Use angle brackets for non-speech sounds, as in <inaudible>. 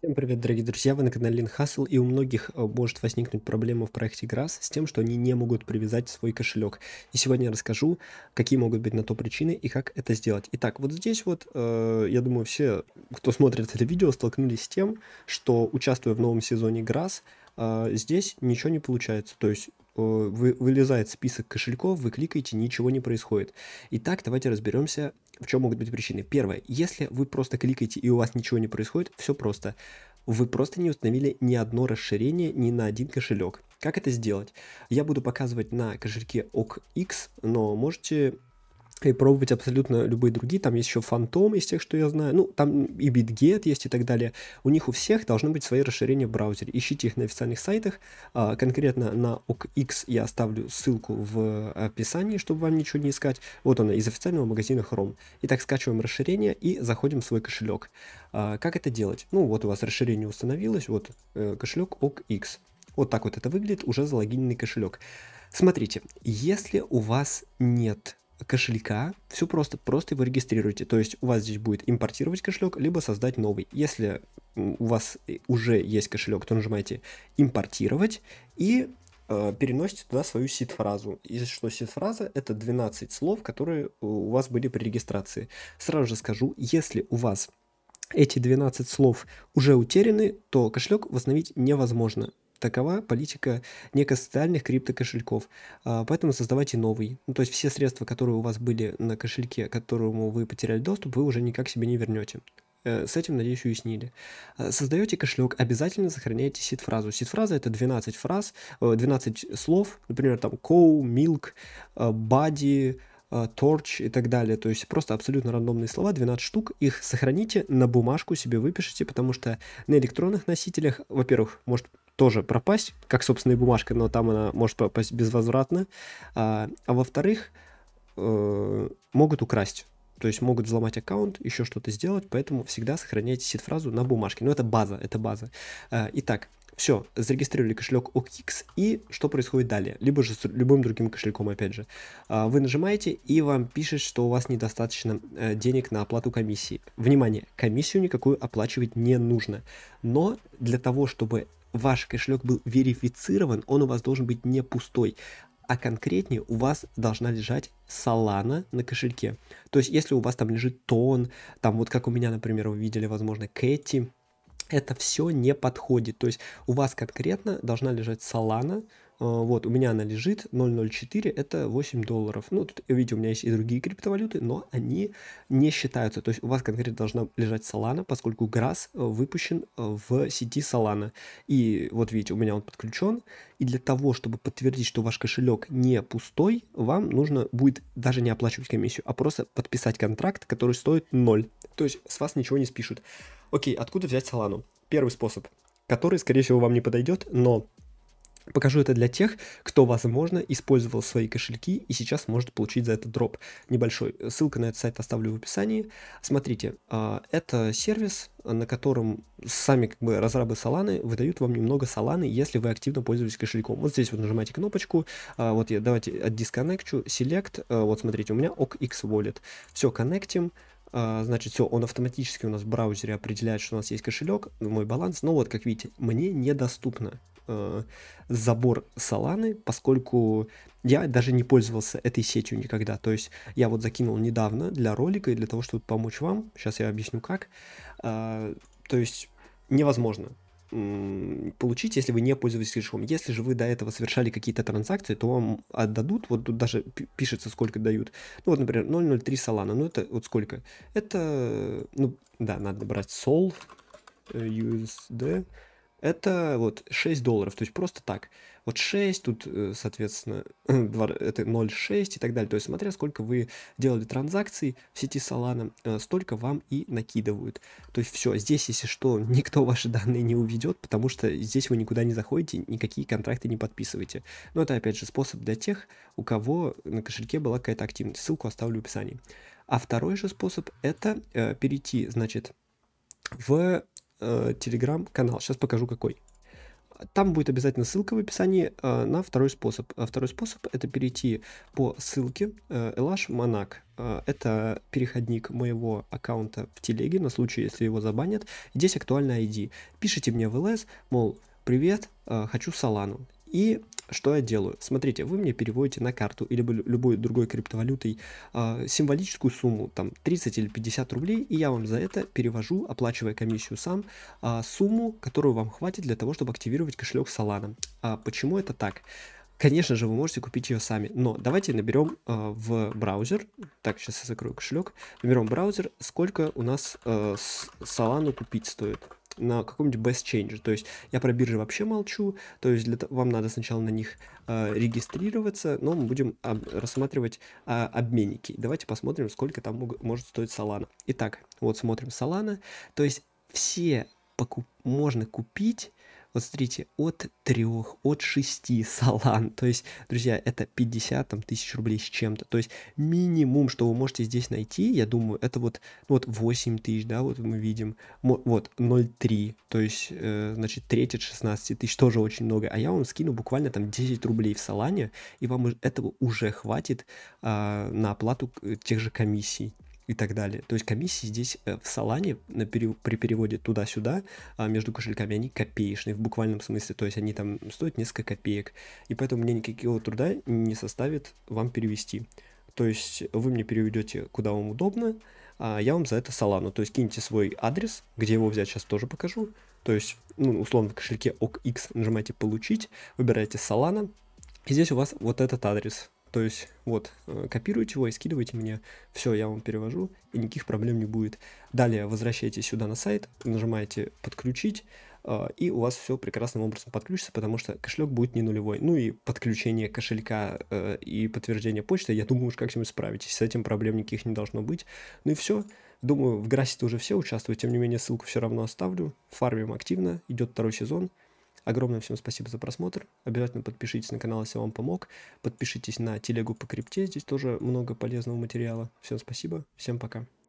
Всем привет, дорогие друзья, вы на канале Лин Хасл, и у многих э, может возникнуть проблема в проекте Grass с тем, что они не могут привязать свой кошелек. И сегодня я расскажу, какие могут быть на то причины и как это сделать. Итак, вот здесь вот, э, я думаю, все, кто смотрит это видео, столкнулись с тем, что участвуя в новом сезоне Grass, э, здесь ничего не получается. То есть Э, вы, вылезает список кошельков, вы кликаете, ничего не происходит. Итак, давайте разберемся, в чем могут быть причины. Первое, если вы просто кликаете и у вас ничего не происходит, все просто. Вы просто не установили ни одно расширение ни на один кошелек. Как это сделать? Я буду показывать на кошельке OKX, но можете и пробовать абсолютно любые другие. Там есть еще Фантом из тех, что я знаю. Ну, там и BitGet есть и так далее. У них у всех должны быть свои расширения в браузере. Ищите их на официальных сайтах. А, конкретно на OKX я оставлю ссылку в описании, чтобы вам ничего не искать. Вот она, из официального магазина Chrome. Итак, скачиваем расширение и заходим в свой кошелек. А, как это делать? Ну, вот у вас расширение установилось. Вот э, кошелек OKX. Вот так вот это выглядит, уже залогиненный кошелек. Смотрите, если у вас нет кошелька, все просто, просто его регистрируете То есть у вас здесь будет импортировать кошелек, либо создать новый. Если у вас э, уже есть кошелек, то нажимаете импортировать и э, переносите туда свою сид-фразу. Если что, сид-фраза это 12 слов, которые у вас были при регистрации. Сразу же скажу, если у вас эти 12 слов уже утеряны, то кошелек восстановить невозможно. Такова политика некостальных криптокошельков. А, поэтому создавайте новый. Ну, то есть все средства, которые у вас были на кошельке, к которому вы потеряли доступ, вы уже никак себе не вернете. Э, с этим, надеюсь, уяснили. А, Создаете кошелек, обязательно сохраняйте сид-фразу. Сид-фраза это 12 фраз, 12 э, слов, например, там коу, milk, э, body, торч и так далее. То есть просто абсолютно рандомные слова, 12 штук. Их сохраните, на бумажку себе выпишите, потому что на электронных носителях, во-первых, может тоже пропасть, как, собственно, бумажка, но там она может пропасть безвозвратно. А, а во-вторых, э, могут украсть. То есть могут взломать аккаунт, еще что-то сделать, поэтому всегда сохраняйте сид-фразу на бумажке. Но это база, это база. А, итак, все, зарегистрировали кошелек OKX, и что происходит далее? Либо же с любым другим кошельком, опять же. А, вы нажимаете, и вам пишет, что у вас недостаточно э, денег на оплату комиссии. Внимание, комиссию никакую оплачивать не нужно. Но для того, чтобы ваш кошелек был верифицирован, он у вас должен быть не пустой, а конкретнее у вас должна лежать Solana на кошельке. То есть, если у вас там лежит тон, там вот как у меня, например, вы видели, возможно, Кэти, это все не подходит. То есть, у вас конкретно должна лежать Solana, а, вот, у меня она лежит, 0.04 это 8 долларов. Ну, тут, видите, у меня есть и другие криптовалюты, но они не считаются. То есть у вас конкретно должна лежать Solana, поскольку Grass э, выпущен э, в сети Solana. И вот видите, у меня он подключен. И для того, чтобы подтвердить, что ваш кошелек не пустой, вам нужно будет даже не оплачивать комиссию, а просто подписать контракт, который стоит 0. То есть с вас ничего не спишут. Окей, откуда взять Solana? Первый способ, который, скорее всего, вам не подойдет, но Покажу это для тех, кто, возможно, использовал свои кошельки и сейчас может получить за это дроп небольшой. Э, ссылка на этот сайт оставлю в описании. Смотрите, а, это сервис, на котором сами как бы разрабы Solana выдают вам немного Solana, если вы активно пользуетесь кошельком. Вот здесь вот нажимаете кнопочку, а, вот я давайте отдисконнекчу, select, э, вот смотрите, у меня OKX Wallet. Все, коннектим, а, значит, все, он автоматически у нас в браузере определяет, что у нас есть кошелек, мой баланс. Но вот, как видите, мне недоступно а, забор Соланы, поскольку я даже не пользовался этой сетью никогда. То есть я вот закинул недавно для ролика и для того, чтобы помочь вам. Сейчас я объясню как. А, то есть невозможно получить, если вы не пользуетесь кэшом. Если же вы до этого совершали какие-то транзакции, то вам отдадут, вот тут даже пишется, сколько дают. Ну вот, например, 0.03 Solana, ну это вот сколько? Это, ну да, надо брать Sol э, USD это вот 6 долларов, то есть просто так. Вот 6, тут, э, соответственно, 2, <clears throat> это 0,6 и так далее. То есть смотря сколько вы делали транзакций в сети Solana, э, столько вам и накидывают. То есть все, здесь, если что, <laughs> никто ваши данные не уведет, потому что здесь вы никуда не заходите, никакие контракты не подписываете. Но это, опять же, способ для тех, у кого на кошельке была какая-то активность. Ссылку оставлю в описании. А второй же способ – это э, перейти, значит, в Э, телеграм-канал. Сейчас покажу какой. Там будет обязательно ссылка в описании э, на второй способ. А второй способ это перейти по ссылке э, Elash Monac. Э, это переходник моего аккаунта в телеге на случай, если его забанят. Здесь актуальная ID. Пишите мне в ЛС, мол, привет, э, хочу Салану. И что я делаю? Смотрите, вы мне переводите на карту или любой другой криптовалютой э, символическую сумму, там 30 или 50 рублей, и я вам за это перевожу, оплачивая комиссию сам, э, сумму, которую вам хватит для того, чтобы активировать кошелек Solana. А почему это так? Конечно же, вы можете купить ее сами, но давайте наберем э, а, в браузер, так, сейчас я закрою кошелек, наберем браузер, сколько у нас э, Solana купить стоит на каком-нибудь best change. То есть я про биржи вообще молчу, то есть для, вам надо сначала на них э, регистрироваться, но мы будем об, рассматривать э, обменники. Давайте посмотрим, сколько там мог, может стоить Solana. Итак, вот смотрим Solana. То есть все покуп, можно купить вот смотрите, от 3, от 6 салан, то есть, друзья, это 50 там, тысяч рублей с чем-то, то есть минимум, что вы можете здесь найти, я думаю, это вот, ну вот 8 тысяч, да, вот мы видим, вот 0,3, то есть, э, значит, треть от 16 тысяч тоже очень много, а я вам скину буквально там 10 рублей в салане, и вам этого уже хватит э, на оплату тех же комиссий и так далее. То есть комиссии здесь э, в Салане на пере... при переводе туда-сюда а между кошельками, они копеечные в буквальном смысле, то есть они там стоят несколько копеек, и поэтому мне никакого труда не составит вам перевести. То есть вы мне переведете куда вам удобно, а я вам за это салану. То есть киньте свой адрес, где его взять сейчас тоже покажу. То есть, ну, условно, в кошельке OKX нажимаете «Получить», выбираете Solana, и здесь у вас вот этот адрес. То есть, вот, э, копируйте его и скидываете мне. Все, я вам перевожу, и никаких проблем не будет. Далее возвращайтесь сюда на сайт, нажимаете «Подключить», э, и у вас все прекрасным образом подключится, потому что кошелек будет не нулевой. Ну и подключение кошелька э, и подтверждение почты, я думаю, уж как-нибудь справитесь. С этим проблем никаких не должно быть. Ну и все. Думаю, в Грассе уже все участвуют, тем не менее ссылку все равно оставлю. Фармим активно, идет второй сезон. Огромное всем спасибо за просмотр. Обязательно подпишитесь на канал, если вам помог. Подпишитесь на телегу по крипте, здесь тоже много полезного материала. Всем спасибо, всем пока.